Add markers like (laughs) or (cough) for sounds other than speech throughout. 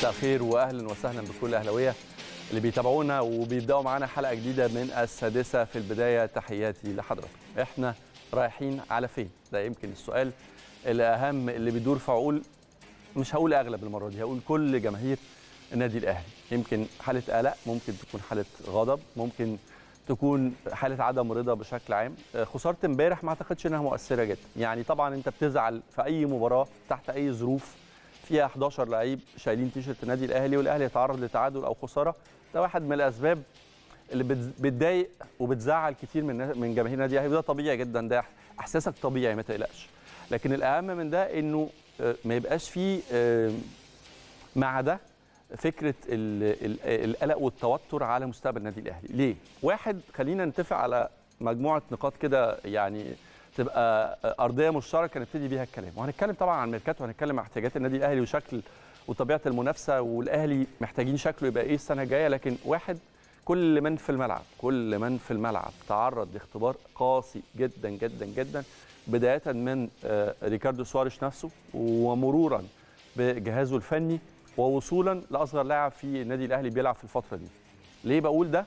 مساء الخير واهلا وسهلا بكل اهلاويه اللي بيتابعونا وبيبداوا معانا حلقه جديده من السادسه في البدايه تحياتي لحضراتكم احنا رايحين على فين ده يمكن السؤال الاهم اللي بيدور في عقول مش هقول اغلب المره دي هقول كل جماهير النادي الاهلي يمكن حاله قلق ممكن تكون حاله غضب ممكن تكون حاله عدم رضا بشكل عام خساره امبارح ما اعتقدش انها مؤثره جدا يعني طبعا انت بتزعل في اي مباراه تحت اي ظروف فيها 11 لعيب شايلين تيشرت النادي الاهلي والاهلي يتعرض لتعادل او خساره ده واحد من الاسباب اللي بتضايق وبتزعل كتير من من جماهير النادي الاهلي وده طبيعي جدا ده احساسك طبيعي ما تقلقش لكن الاهم من ده انه آه، ما يبقاش فيه آه، مع ده فكره القلق والتوتر على مستقبل النادي الاهلي ليه واحد خلينا نتفق على مجموعه نقاط كده يعني تبقى ارضيه مشتركه نبتدي بيها الكلام وهنتكلم طبعا عن ميركاتو وهنتكلم عن احتياجات النادي الاهلي وشكل وطبيعه المنافسه والاهلي محتاجين شكله يبقى ايه السنه الجايه لكن واحد كل من في الملعب كل من في الملعب تعرض لاختبار قاسي جدا جدا جدا بدايه من آه، ريكاردو سواريش نفسه ومرورا بجهازه الفني ووصولا لاصغر لاعب في النادي الاهلي بيلعب في الفتره دي ليه بقول ده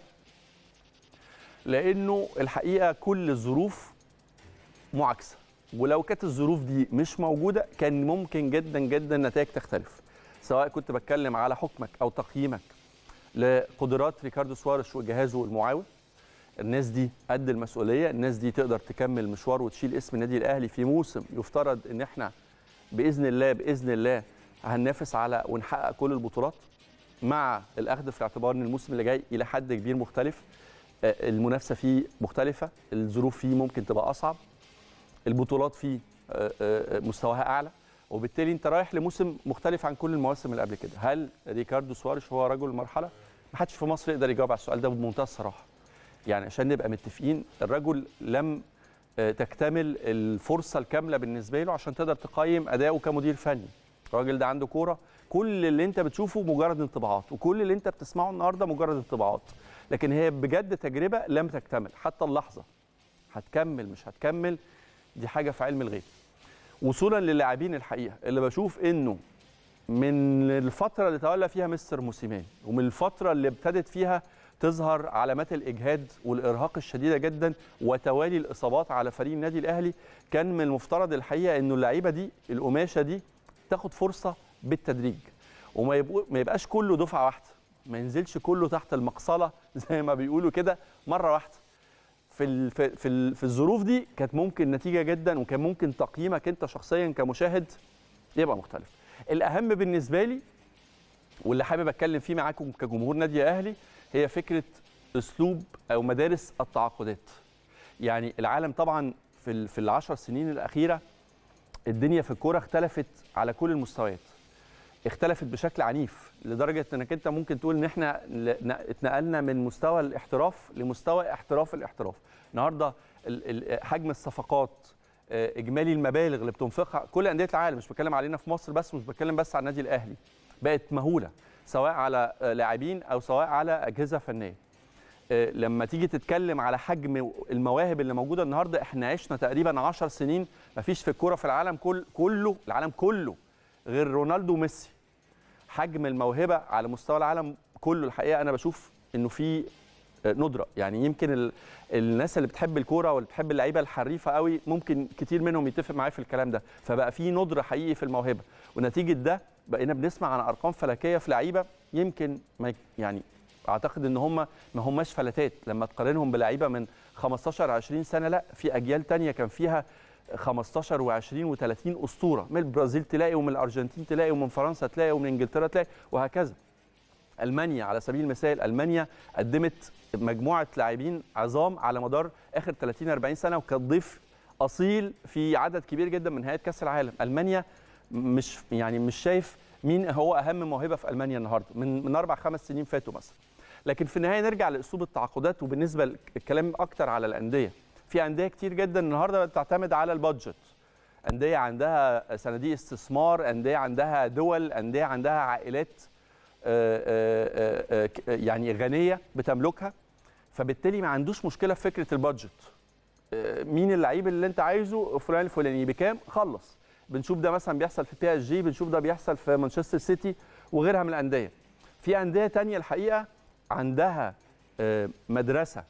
لانه الحقيقه كل الظروف معاكسه ولو كانت الظروف دي مش موجوده كان ممكن جدا جدا النتائج تختلف سواء كنت بتكلم على حكمك او تقييمك لقدرات ريكاردو سوارش وجهازه المعاون الناس دي قد المسؤوليه الناس دي تقدر تكمل مشوار وتشيل اسم النادي الاهلي في موسم يفترض ان احنا باذن الله باذن الله هننافس على ونحقق كل البطولات مع الاخذ في الاعتبار ان الموسم اللي جاي الى حد كبير مختلف آه، المنافسه فيه مختلفه الظروف فيه ممكن تبقى اصعب البطولات فيه آه، آه، آه، مستواها اعلى وبالتالي انت رايح لموسم مختلف عن كل المواسم اللي قبل كده هل ريكاردو سواريش هو رجل المرحله ما حدش في مصر يقدر يجاوب على السؤال ده بمنتهى الصراحه يعني عشان نبقى متفقين الرجل لم تكتمل الفرصه الكامله بالنسبه له عشان تقدر تقيم اداؤه كمدير فني الراجل ده عنده كوره كل اللي انت بتشوفه مجرد انطباعات وكل اللي انت بتسمعه النهارده مجرد انطباعات لكن هي بجد تجربه لم تكتمل حتى اللحظه هتكمل مش هتكمل دي حاجه في علم الغيب وصولا للاعبين الحقيقه اللي بشوف انه من الفتره اللي تولى فيها مستر موسيماني ومن الفتره اللي ابتدت فيها تظهر علامات الاجهاد والارهاق الشديده جدا وتوالي الاصابات على فريق النادي الاهلي كان من المفترض الحقيقه انه اللعيبه دي القماشه دي تاخد فرصه بالتدريج وما ما يبقاش كله دفعه واحده ما ينزلش كله تحت المقصله (laughs) زي ما بيقولوا كده مره واحده في في في الظروف دي كانت ممكن نتيجه جدا وكان ممكن تقييمك انت شخصيا كمشاهد يبقى مختلف الاهم بالنسبه لي واللي حابب اتكلم فيه معاكم كجمهور نادي الاهلي هي فكره اسلوب او مدارس التعاقدات يعني العالم طبعا في في العشر سنين الاخيره الدنيا في الكوره اختلفت على كل المستويات اختلفت بشكل عنيف لدرجه انك انت ممكن تقول ان احنا اتنقلنا من مستوى الاحتراف لمستوى احتراف الاحتراف النهارده حجم الصفقات آه، اجمالي المبالغ اللي بتنفقها كل انديه العالم مش بتكلم علينا في مصر بس مش بتكلم بس على النادي الاهلي بقت مهوله سواء على آه، لاعبين او سواء على اجهزه فنيه آه، لما تيجي تتكلم على حجم المواهب اللي موجوده النهارده احنا عشنا تقريبا 10 سنين مفيش في الكوره في العالم كل كله العالم كله غير رونالدو وميسي حجم الموهبه على مستوى العالم كله الحقيقه انا بشوف انه في آه، ندره يعني يمكن ال... الناس اللي بتحب الكوره واللي بتحب اللعيبه الحريفه قوي ممكن كتير منهم يتفق معايا في الكلام ده فبقى في ندره حقيقي في الموهبه ونتيجه ده بقينا بنسمع عن ارقام فلكيه في لعيبه يمكن ما يعني اعتقد ان هم ما هماش فلتات لما تقارنهم بلعيبه من 15 20 سنه لا في اجيال تانية كان فيها 15 و20 و30 اسطوره من البرازيل تلاقي ومن الارجنتين تلاقي ومن فرنسا تلاقي ومن انجلترا تلاقي وهكذا المانيا على سبيل المثال المانيا قدمت مجموعه لاعبين عظام على مدار اخر 30 40 سنه وكانت ضيف اصيل في عدد كبير جدا من نهائيات كاس العالم المانيا مش يعني مش شايف مين هو اهم موهبه في المانيا النهارده من من اربع خمس سنين فاتوا مثلا لكن في النهايه نرجع لاسلوب التعاقدات وبالنسبه للكلام اكتر على الانديه في انديه كتير جدا النهارده بتعتمد على البادجت انديه عندها صناديق استثمار انديه عندها دول انديه عندها عائلات آه، آه، آه، يعني غنيه بتملكها فبالتالي ما عندوش مشكله في فكره البادجت مين اللعيب اللي انت عايزه فلان الفلاني بكام خلص بنشوف ده مثلا بيحصل في بي اس جي بنشوف ده بيحصل في مانشستر سيتي وغيرها من الانديه في انديه تانية الحقيقه عندها مدرسه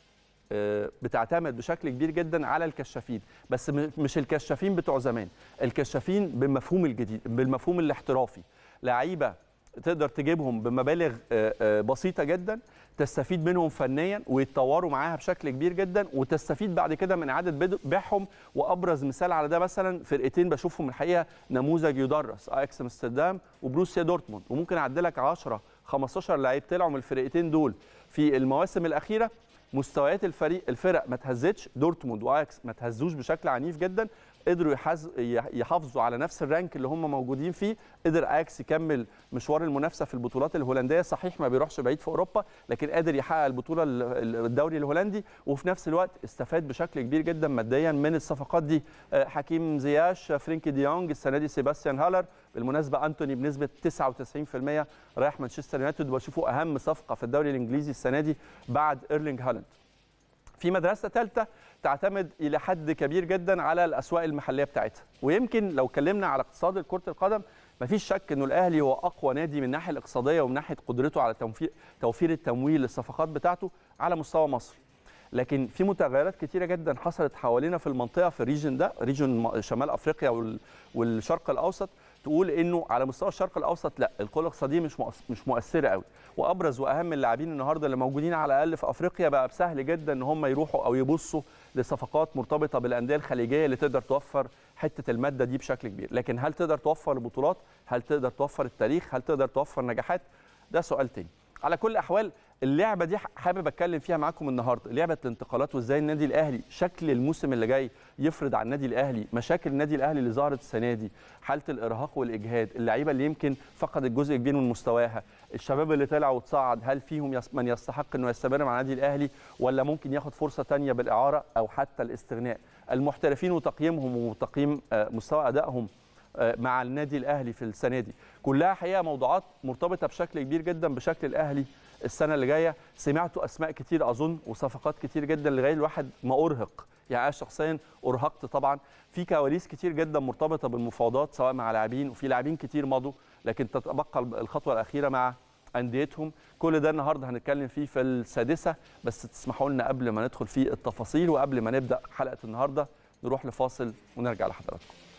بتعتمد بشكل كبير جدا على الكشافين بس مش الكشافين بتوع زمان الكشافين بالمفهوم الجديد بالمفهوم الاحترافي لعيبه تقدر تجيبهم بمبالغ آه، آه، بسيطه جدا تستفيد منهم فنيا ويتطوروا معاها بشكل كبير جدا وتستفيد بعد كده من اعاده بيعهم وابرز مثال على ده مثلا فرقتين بشوفهم الحقيقه نموذج يدرس أكس امستردام وبروسيا دورتموند وممكن اعدلك 10 15 لعيب طلعوا من الفرقتين دول في المواسم الاخيره مستويات الفريق الفرق ما تهزتش دورتموند واياكس ما تهزوش بشكل عنيف جدا قدروا يحافظوا على نفس الرانك اللي هم موجودين فيه قدر اياكس يكمل مشوار المنافسه في البطولات الهولنديه صحيح ما بيروحش بعيد في اوروبا لكن قادر يحقق البطوله الدوري الهولندي وفي نفس الوقت استفاد بشكل كبير جدا ماديا من الصفقات دي آه، حكيم زياش فرينكي ديونج السنه دي سيباستيان هالر بالمناسبه انتوني بنسبه 99% رايح مانشستر يونايتد وبشوفه اهم صفقه في الدوري الانجليزي السنه دي بعد ايرلينج هالاند في مدرسه ثالثه تعتمد الى حد كبير جدا على الاسواق المحليه بتاعتها ويمكن لو اتكلمنا على اقتصاد كره القدم مفيش شك انه الاهلي هو اقوى نادي من الناحيه الاقتصاديه ومن ناحيه قدرته على توفير التمويل للصفقات بتاعته على مستوى مصر لكن في متغيرات كتيره جدا حصلت حوالينا في المنطقه في الريجن ده ريجن شمال افريقيا والشرق الاوسط تقول انه على مستوى الشرق الاوسط لا القوه الاقتصاديه مش مش مؤثره قوي وابرز واهم اللاعبين النهارده اللي موجودين على الاقل في افريقيا بقى سهل جدا ان هم يروحوا او يبصوا لصفقات مرتبطه بالانديه الخليجيه اللي تقدر توفر حته الماده دي بشكل كبير لكن هل تقدر توفر البطولات هل تقدر توفر التاريخ هل تقدر توفر نجاحات ده سؤال تاني على كل الاحوال اللعبه دي حابب اتكلم فيها معاكم النهارده لعبه الانتقالات وازاي النادي الاهلي شكل الموسم اللي جاي يفرض على النادي الاهلي مشاكل النادي الاهلي اللي ظهرت السنه دي حاله الارهاق والاجهاد اللعيبه اللي يمكن فقدت جزء كبير من مستواها الشباب اللي طلع وتصعد هل فيهم من يستحق انه يستمر مع النادي الاهلي ولا ممكن ياخد فرصه ثانيه بالاعاره او حتى الاستغناء المحترفين وتقييمهم وتقييم آه، مستوى ادائهم مع النادي الاهلي في السنه دي كلها حقيقه موضوعات مرتبطه بشكل كبير جدا بشكل الاهلي السنه اللي جايه سمعتوا اسماء كتير اظن وصفقات كتير جدا لغايه الواحد ما ارهق يعني انا شخصيا ارهقت طبعا في كواليس كتير جدا مرتبطه بالمفاوضات سواء مع لاعبين وفي لاعبين كتير مضوا لكن تتبقى الخطوه الاخيره مع انديتهم كل ده النهارده هنتكلم فيه في السادسه بس تسمحوا لنا قبل ما ندخل في التفاصيل وقبل ما نبدا حلقه النهارده نروح لفاصل ونرجع لحضراتكم